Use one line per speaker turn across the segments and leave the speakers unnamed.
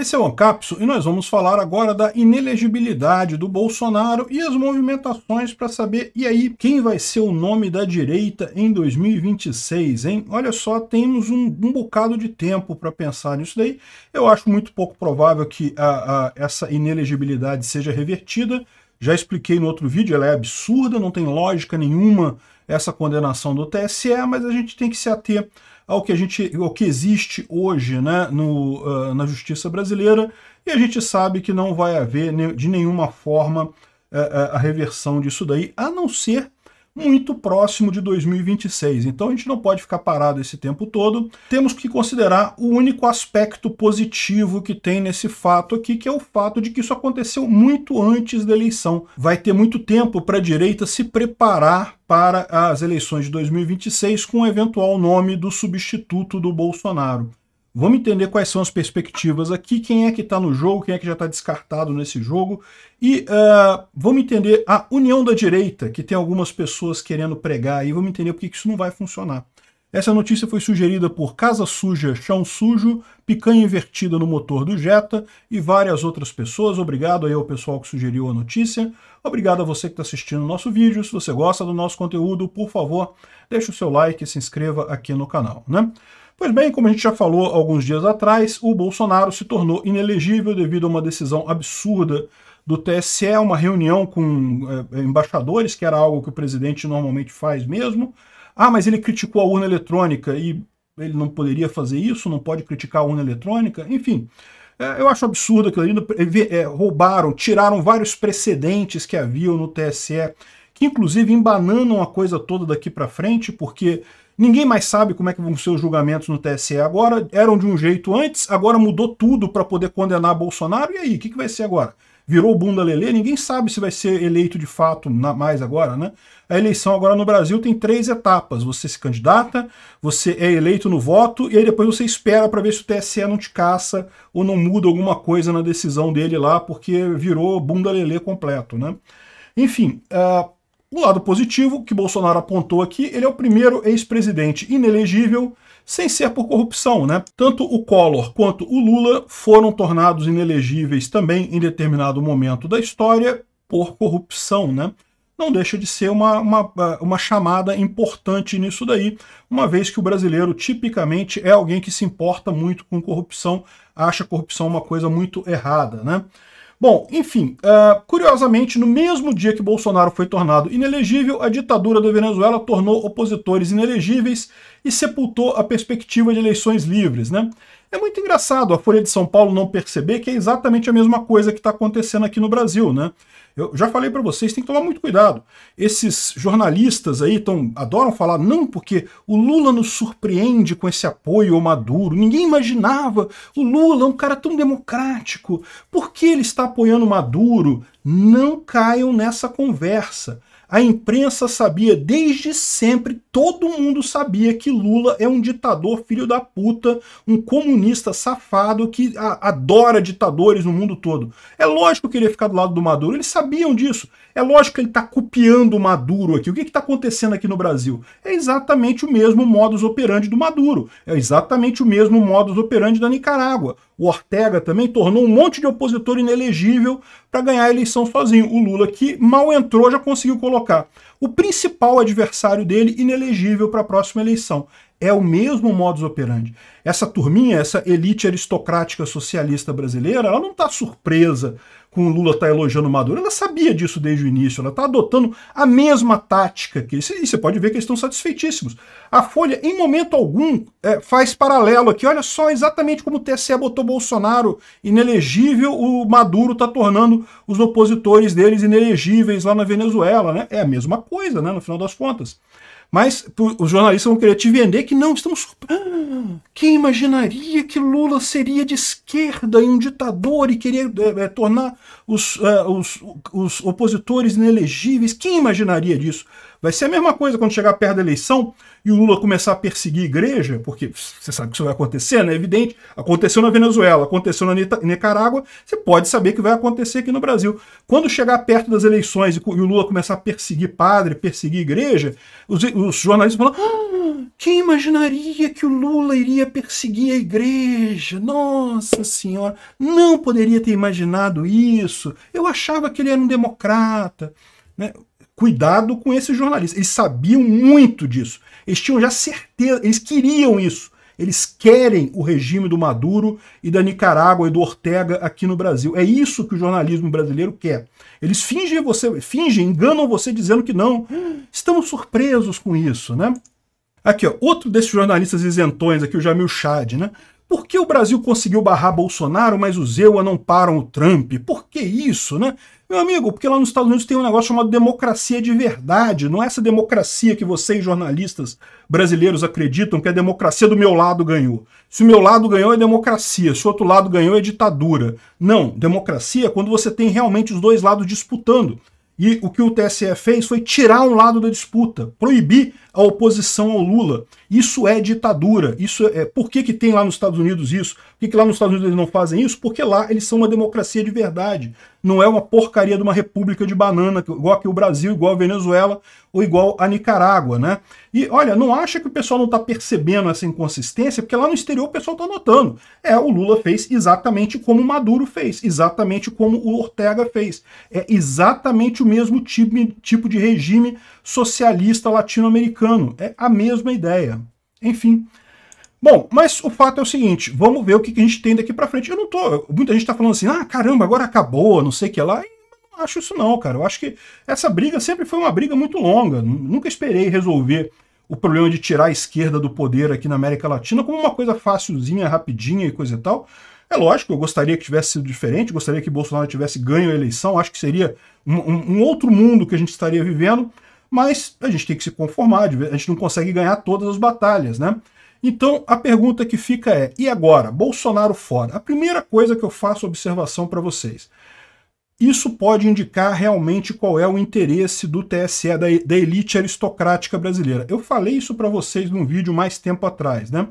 Esse é o Ancapso e nós vamos falar agora da inelegibilidade do Bolsonaro e as movimentações para saber, e aí, quem vai ser o nome da direita em 2026, hein? Olha só, temos um, um bocado de tempo para pensar nisso daí. Eu acho muito pouco provável que a, a, essa inelegibilidade seja revertida. Já expliquei no outro vídeo, ela é absurda, não tem lógica nenhuma essa condenação do TSE, mas a gente tem que se ater ao que a gente, ao que existe hoje né, no, uh, na justiça brasileira, e a gente sabe que não vai haver de nenhuma forma uh, a reversão disso daí, a não ser muito próximo de 2026. Então a gente não pode ficar parado esse tempo todo. Temos que considerar o único aspecto positivo que tem nesse fato aqui, que é o fato de que isso aconteceu muito antes da eleição. Vai ter muito tempo para a direita se preparar para as eleições de 2026 com o eventual nome do substituto do Bolsonaro. Vamos entender quais são as perspectivas aqui, quem é que está no jogo, quem é que já está descartado nesse jogo. E uh, vamos entender a união da direita, que tem algumas pessoas querendo pregar aí, vamos entender por que isso não vai funcionar. Essa notícia foi sugerida por Casa Suja, Chão Sujo, Picanha Invertida no Motor do Jetta e várias outras pessoas. Obrigado aí ao pessoal que sugeriu a notícia. Obrigado a você que está assistindo o nosso vídeo. Se você gosta do nosso conteúdo, por favor, deixe o seu like e se inscreva aqui no canal. Né? Pois bem, como a gente já falou alguns dias atrás, o Bolsonaro se tornou inelegível devido a uma decisão absurda do TSE, uma reunião com é, embaixadores, que era algo que o presidente normalmente faz mesmo. Ah, mas ele criticou a urna eletrônica e ele não poderia fazer isso, não pode criticar a urna eletrônica, enfim. É, eu acho absurdo aquilo ali, é, roubaram, tiraram vários precedentes que haviam no TSE, que inclusive embananam a coisa toda daqui para frente, porque Ninguém mais sabe como é que vão ser os julgamentos no TSE agora. Eram de um jeito antes, agora mudou tudo para poder condenar Bolsonaro. E aí, o que, que vai ser agora? Virou bunda lelê, ninguém sabe se vai ser eleito de fato mais agora, né? A eleição agora no Brasil tem três etapas. Você se candidata, você é eleito no voto, e aí depois você espera para ver se o TSE não te caça ou não muda alguma coisa na decisão dele lá, porque virou bunda lelê completo, né? Enfim, uh, o lado positivo que Bolsonaro apontou aqui, ele é o primeiro ex-presidente inelegível sem ser por corrupção, né? Tanto o Collor quanto o Lula foram tornados inelegíveis também em determinado momento da história por corrupção, né? Não deixa de ser uma, uma, uma chamada importante nisso daí, uma vez que o brasileiro tipicamente é alguém que se importa muito com corrupção, acha corrupção uma coisa muito errada, né? Bom, enfim, uh, curiosamente, no mesmo dia que Bolsonaro foi tornado inelegível, a ditadura da Venezuela tornou opositores inelegíveis e sepultou a perspectiva de eleições livres, né? É muito engraçado a Folha de São Paulo não perceber que é exatamente a mesma coisa que está acontecendo aqui no Brasil, né? Eu já falei para vocês, tem que tomar muito cuidado. Esses jornalistas aí tão, adoram falar, não, porque o Lula nos surpreende com esse apoio ao Maduro. Ninguém imaginava. O Lula é um cara tão democrático. Por que ele está apoiando o Maduro? Não caiam nessa conversa. A imprensa sabia desde sempre todo mundo sabia que Lula é um ditador filho da puta, um comunista safado que adora ditadores no mundo todo. É lógico que ele ia ficar do lado do Maduro, eles sabiam disso. É lógico que ele está copiando o Maduro aqui. O que está acontecendo aqui no Brasil? É exatamente o mesmo modus operandi do Maduro, é exatamente o mesmo modus operandi da Nicarágua. O Ortega também tornou um monte de opositor inelegível para ganhar a eleição sozinho. O Lula, que mal entrou, já conseguiu colocar o principal adversário dele inelegível elegível para a próxima eleição. É o mesmo modus operandi. Essa turminha, essa elite aristocrática socialista brasileira, ela não está surpresa com o Lula estar tá elogiando Maduro. Ela sabia disso desde o início. Ela está adotando a mesma tática que e você pode ver que eles estão satisfeitíssimos. A Folha, em momento algum, é, faz paralelo aqui. Olha só exatamente como o TSE botou Bolsonaro inelegível, o Maduro está tornando os opositores deles inelegíveis lá na Venezuela. Né? É a mesma coisa, né? No final das contas. Mas os jornalistas vão querer te vender que não, estamos. Ah, quem imaginaria que Lula seria de esquerda e um ditador e queria é, eh, eh, tornar os, uh, os, os opositores inelegíveis. Quem imaginaria disso? Vai ser a mesma coisa quando chegar perto da eleição e o Lula começar a perseguir a igreja, porque você sabe que isso vai acontecer, né? É evidente. Aconteceu na Venezuela, aconteceu na Nicarágua, você pode saber que vai acontecer aqui no Brasil. Quando chegar perto das eleições e o Lula começar a perseguir padre, perseguir igreja, os, os jornalistas falam. Ah, quem imaginaria que o Lula iria perseguir a igreja? Nossa Senhora, não poderia ter imaginado isso. Eu achava que ele era um democrata. Né? Cuidado com esses jornalistas. Eles sabiam muito disso. Eles tinham já certeza, eles queriam isso. Eles querem o regime do Maduro e da Nicarágua e do Ortega aqui no Brasil. É isso que o jornalismo brasileiro quer. Eles fingem você, fingem, enganam você dizendo que não. Estamos surpresos com isso, né? Aqui, ó, outro desses jornalistas isentões aqui, o Jamil Chad, né? Por que o Brasil conseguiu barrar Bolsonaro, mas os EUA não param o Trump? Por que isso, né? Meu amigo, porque lá nos Estados Unidos tem um negócio chamado democracia de verdade. Não é essa democracia que vocês, jornalistas brasileiros, acreditam que a democracia do meu lado ganhou. Se o meu lado ganhou, é democracia. Se o outro lado ganhou, é ditadura. Não, democracia é quando você tem realmente os dois lados disputando. E o que o TSE fez foi tirar um lado da disputa, proibir a oposição ao Lula. Isso é ditadura. Isso é Por que, que tem lá nos Estados Unidos isso? Por que, que lá nos Estados Unidos eles não fazem isso? Porque lá eles são uma democracia de verdade. Não é uma porcaria de uma república de banana, igual aqui o Brasil, igual a Venezuela ou igual a Nicarágua, né? E olha, não acha que o pessoal não está percebendo essa inconsistência, porque lá no exterior o pessoal está notando. É, o Lula fez exatamente como o Maduro fez, exatamente como o Ortega fez. É exatamente o mesmo tipo, tipo de regime socialista latino-americano americano. É a mesma ideia. Enfim. Bom, mas o fato é o seguinte, vamos ver o que a gente tem daqui para frente. Eu não tô, muita gente tá falando assim: "Ah, caramba, agora acabou, não sei o que lá". Eu não acho isso não, cara. Eu acho que essa briga sempre foi uma briga muito longa. Nunca esperei resolver o problema de tirar a esquerda do poder aqui na América Latina como uma coisa facilzinha, rapidinha e coisa e tal. É lógico, eu gostaria que tivesse sido diferente, gostaria que Bolsonaro tivesse ganho a eleição, acho que seria um, um, um outro mundo que a gente estaria vivendo, mas a gente tem que se conformar, a gente não consegue ganhar todas as batalhas, né? Então, a pergunta que fica é: e agora? Bolsonaro fora. A primeira coisa que eu faço observação para vocês. Isso pode indicar realmente qual é o interesse do TSE, da, da elite aristocrática brasileira. Eu falei isso para vocês num vídeo mais tempo atrás, né?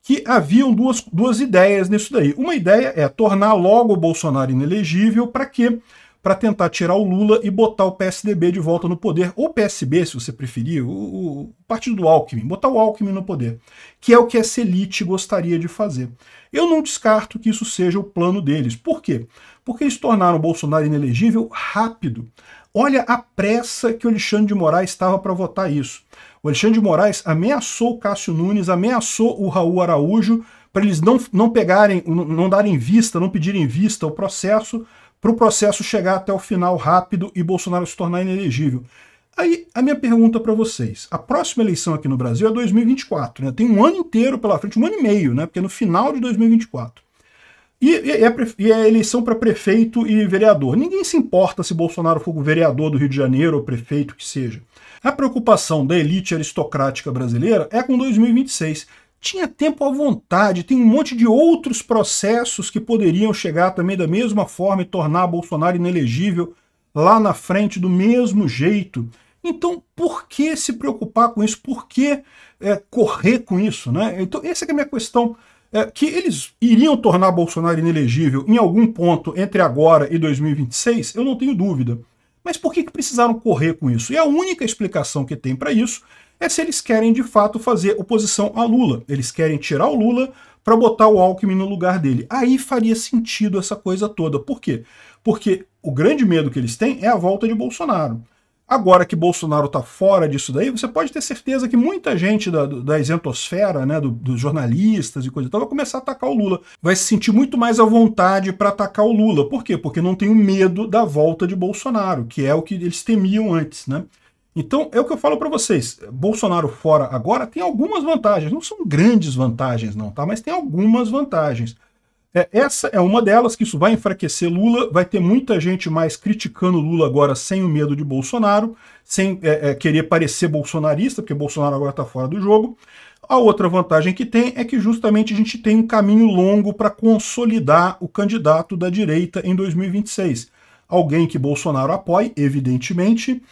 Que haviam duas, duas ideias nisso daí. Uma ideia é tornar logo o Bolsonaro inelegível para que para tentar tirar o Lula e botar o PSDB de volta no poder, ou PSB, se você preferir, o, o partido do Alckmin, botar o Alckmin no poder, que é o que essa elite gostaria de fazer. Eu não descarto que isso seja o plano deles. Por quê? Porque eles tornaram o Bolsonaro inelegível rápido. Olha a pressa que o Alexandre de Moraes estava para votar isso. O Alexandre de Moraes ameaçou o Cássio Nunes, ameaçou o Raul Araújo para eles não, não pegarem, não darem vista, não pedirem vista ao processo para o processo chegar até o final rápido e Bolsonaro se tornar inelegível. Aí a minha pergunta para vocês: a próxima eleição aqui no Brasil é 2024, né? Tem um ano inteiro pela frente, um ano e meio, né? Porque é no final de 2024. E, e, é, e é eleição para prefeito e vereador. Ninguém se importa se Bolsonaro for vereador do Rio de Janeiro ou prefeito que seja. A preocupação da elite aristocrática brasileira é com 2026 tinha tempo à vontade, tem um monte de outros processos que poderiam chegar também da mesma forma e tornar Bolsonaro inelegível lá na frente do mesmo jeito. Então, por que se preocupar com isso? Por que é, correr com isso? Né? Então, essa é a minha questão. É, que eles iriam tornar Bolsonaro inelegível em algum ponto entre agora e 2026, eu não tenho dúvida. Mas por que, que precisaram correr com isso? E a única explicação que tem para isso é se eles querem de fato fazer oposição a Lula. Eles querem tirar o Lula para botar o Alckmin no lugar dele. Aí faria sentido essa coisa toda. Por quê? Porque o grande medo que eles têm é a volta de Bolsonaro. Agora que Bolsonaro está fora disso daí, você pode ter certeza que muita gente da, da isentosfera, né, do, dos jornalistas e coisa e tal, vai começar a atacar o Lula. Vai se sentir muito mais à vontade para atacar o Lula. Por quê? Porque não tem o medo da volta de Bolsonaro, que é o que eles temiam antes, né? Então, é o que eu falo para vocês. Bolsonaro fora agora tem algumas vantagens. Não são grandes vantagens, não, tá? Mas tem algumas vantagens. É, essa é uma delas, que isso vai enfraquecer Lula, vai ter muita gente mais criticando Lula agora sem o medo de Bolsonaro, sem é, é, querer parecer bolsonarista, porque Bolsonaro agora está fora do jogo. A outra vantagem que tem é que justamente a gente tem um caminho longo para consolidar o candidato da direita em 2026. Alguém que Bolsonaro apoie, evidentemente,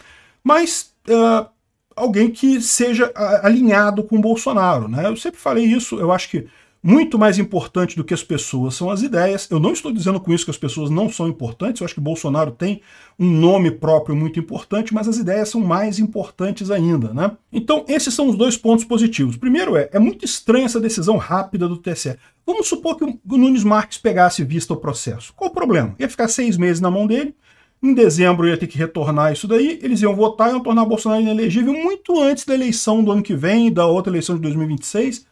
mas uh, alguém que seja alinhado com Bolsonaro. Né? Eu sempre falei isso, eu acho que muito mais importante do que as pessoas são as ideias. Eu não estou dizendo com isso que as pessoas não são importantes, eu acho que Bolsonaro tem um nome próprio muito importante, mas as ideias são mais importantes ainda, né? Então, esses são os dois pontos positivos. Primeiro é, é muito estranha essa decisão rápida do TSE. Vamos supor que o Nunes Marques pegasse vista o processo. Qual o problema? Ia ficar seis meses na mão dele, em dezembro ia ter que retornar isso daí, eles iam votar e iam tornar Bolsonaro inelegível muito antes da eleição do ano que vem, da outra eleição de 2026.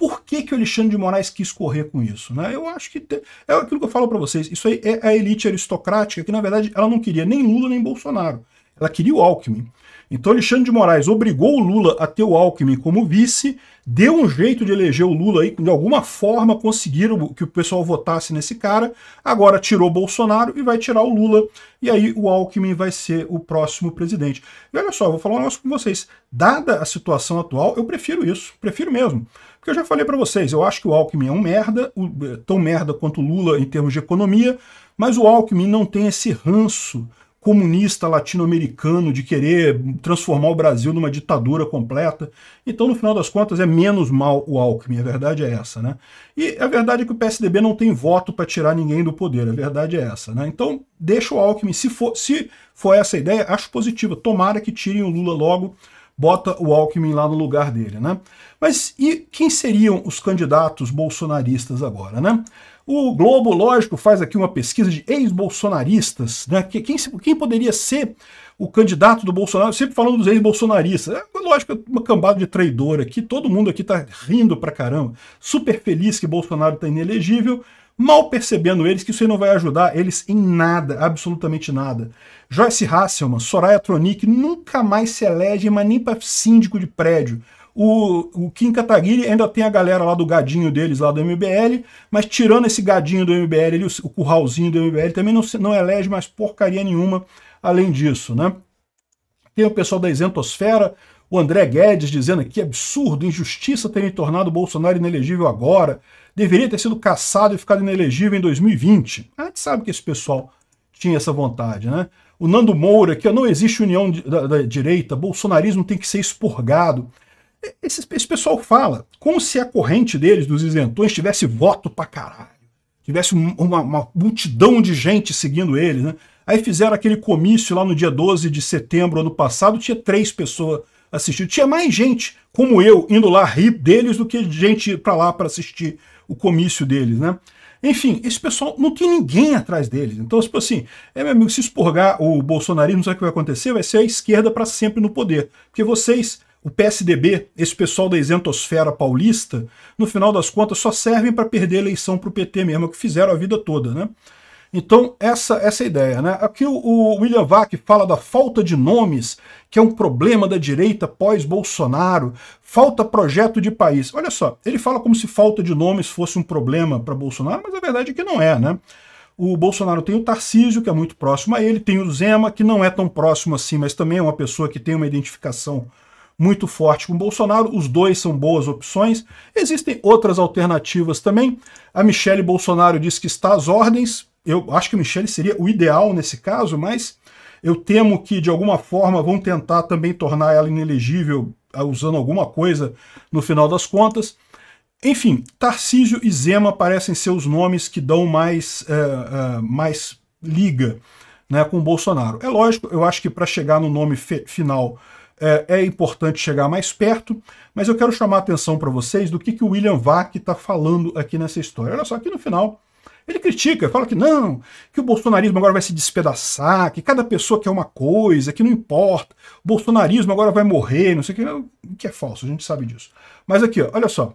Por que, que o Alexandre de Moraes quis correr com isso? Né? Eu acho que te... é aquilo que eu falo para vocês. Isso aí é, é a elite aristocrática que, na verdade, ela não queria nem Lula nem Bolsonaro. Ela queria o Alckmin. Então, Alexandre de Moraes obrigou o Lula a ter o Alckmin como vice, deu um jeito de eleger o Lula aí, de alguma forma conseguiram que o pessoal votasse nesse cara. Agora tirou Bolsonaro e vai tirar o Lula. E aí o Alckmin vai ser o próximo presidente. E olha só, vou falar um negócio com vocês. Dada a situação atual, eu prefiro isso, prefiro mesmo. Porque eu já falei para vocês, eu acho que o Alckmin é um merda, é, tão merda quanto o Lula em termos de economia, mas o Alckmin não tem esse ranço comunista latino-americano de querer transformar o Brasil numa ditadura completa. Então, no final das contas, é menos mal o Alckmin, a verdade é essa, né? E a verdade é que o PSDB não tem voto para tirar ninguém do poder, a verdade é essa, né? Então, deixa o Alckmin, se for, se for essa a ideia, acho positiva. Tomara que tirem o Lula logo, bota o Alckmin lá no lugar dele, né? Mas e quem seriam os candidatos bolsonaristas agora, né? O Globo, lógico, faz aqui uma pesquisa de ex-bolsonaristas, né? Quem, quem poderia ser o candidato do Bolsonaro, sempre falando dos ex-bolsonaristas. É, lógico, uma cambada de traidor aqui, todo mundo aqui tá rindo pra caramba, super feliz que Bolsonaro tá inelegível, mal percebendo eles que isso aí não vai ajudar eles em nada, absolutamente nada. Joyce Hasselman, Soraya Tronic nunca mais se elege, mas nem para síndico de prédio. O, o Kim Kataguiri ainda tem a galera lá do gadinho deles, lá do MBL, mas tirando esse gadinho do MBL, ele, o curralzinho do MBL, também não, não elege mais porcaria nenhuma além disso, né? Tem o pessoal da Isentosfera, o André Guedes dizendo que absurdo, injustiça terem tornado Bolsonaro inelegível agora deveria ter sido caçado e ficado inelegível em 2020. A gente sabe que esse pessoal tinha essa vontade, né? O Nando Moura, que não existe união da, da direita, bolsonarismo tem que ser expurgado. Esse, esse, pessoal fala como se a corrente deles, dos isentões, tivesse voto pra caralho. Tivesse uma, uma multidão de gente seguindo eles, né? Aí fizeram aquele comício lá no dia 12 de setembro ano passado, tinha três pessoas assistindo. Tinha mais gente, como eu, indo lá rir deles do que gente para lá para assistir o comício deles, né? Enfim, esse pessoal não tem ninguém atrás deles. Então, tipo assim, é meu amigo, se expurgar o bolsonarismo, sabe o que vai acontecer? Vai ser a esquerda para sempre no poder. Porque vocês, o PSDB, esse pessoal da isentosfera paulista, no final das contas só servem para perder a eleição para é o PT mesmo, que fizeram a vida toda, né? Então, essa, essa é a ideia. Né? Aqui o, o William Vac fala da falta de nomes, que é um problema da direita pós-Bolsonaro, falta projeto de país. Olha só, ele fala como se falta de nomes fosse um problema para Bolsonaro, mas a verdade é que não é, né? O Bolsonaro tem o Tarcísio, que é muito próximo a ele, tem o Zema, que não é tão próximo assim, mas também é uma pessoa que tem uma identificação muito forte com Bolsonaro, os dois são boas opções. Existem outras alternativas também. A Michele Bolsonaro diz que está às ordens, eu acho que o Michele seria o ideal nesse caso, mas eu temo que de alguma forma vão tentar também tornar ela inelegível ah, usando alguma coisa no final das contas. Enfim, Tarcísio e Zema parecem ser os nomes que dão mais, é, é, mais liga né, com o Bolsonaro. É lógico, eu acho que para chegar no nome final é, é, importante chegar mais perto, mas eu quero chamar a atenção para vocês do que, que o William Vac está falando aqui nessa história. Olha só, aqui no final ele critica, fala que não, que o bolsonarismo agora vai se despedaçar, que cada pessoa quer uma coisa, que não importa, o bolsonarismo agora vai morrer, não sei o que, que é falso, a gente sabe disso. Mas aqui, olha só.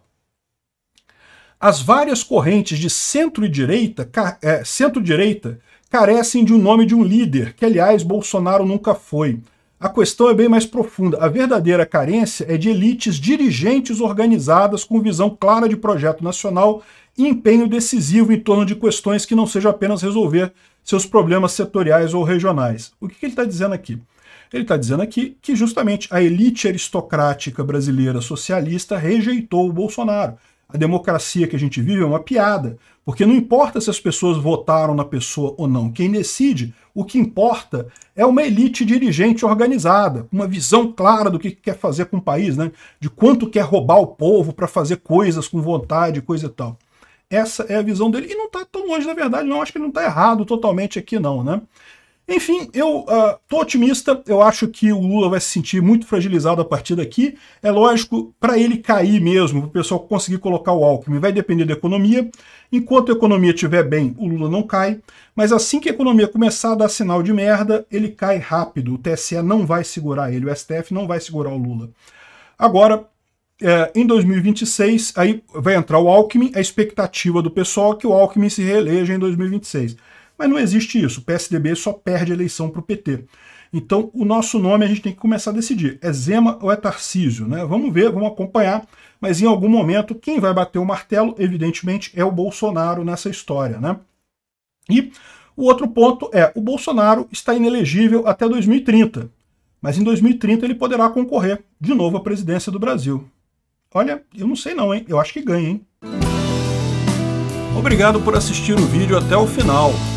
As várias correntes de centro-direita, é, centro-direita carecem de um nome de um líder, que aliás Bolsonaro nunca foi. A questão é bem mais profunda. A verdadeira carência é de elites dirigentes organizadas com visão clara de projeto nacional e empenho decisivo em torno de questões que não sejam apenas resolver seus problemas setoriais ou regionais. O que, que ele está dizendo aqui? Ele está dizendo aqui que justamente a elite aristocrática brasileira socialista rejeitou o Bolsonaro, a democracia que a gente vive é uma piada, porque não importa se as pessoas votaram na pessoa ou não, quem decide, o que importa é uma elite dirigente organizada, uma visão clara do que quer fazer com o país, né? de quanto quer roubar o povo para fazer coisas com vontade, coisa e tal. Essa é a visão dele, e não está tão longe da verdade, não, acho que ele não está errado totalmente aqui não, né? Enfim, eu uh, tô otimista, eu acho que o Lula vai se sentir muito fragilizado a partir daqui. É lógico, para ele cair mesmo, o pessoal conseguir colocar o Alckmin, vai depender da economia. Enquanto a economia estiver bem, o Lula não cai, mas assim que a economia começar a dar sinal de merda, ele cai rápido. O TSE não vai segurar ele, o STF não vai segurar o Lula. Agora, é, em 2026, aí vai entrar o Alckmin, a expectativa do pessoal é que o Alckmin se reeleja em 2026. Mas não existe isso. O PSDB só perde a eleição para o PT. Então, o nosso nome a gente tem que começar a decidir. É Zema ou é Tarcísio? Né? Vamos ver, vamos acompanhar. Mas em algum momento, quem vai bater o martelo, evidentemente, é o Bolsonaro nessa história. Né? E o outro ponto é: o Bolsonaro está inelegível até 2030. Mas em 2030 ele poderá concorrer de novo à presidência do Brasil. Olha, eu não sei não, hein? Eu acho que ganha, hein? Obrigado por assistir o vídeo até o final.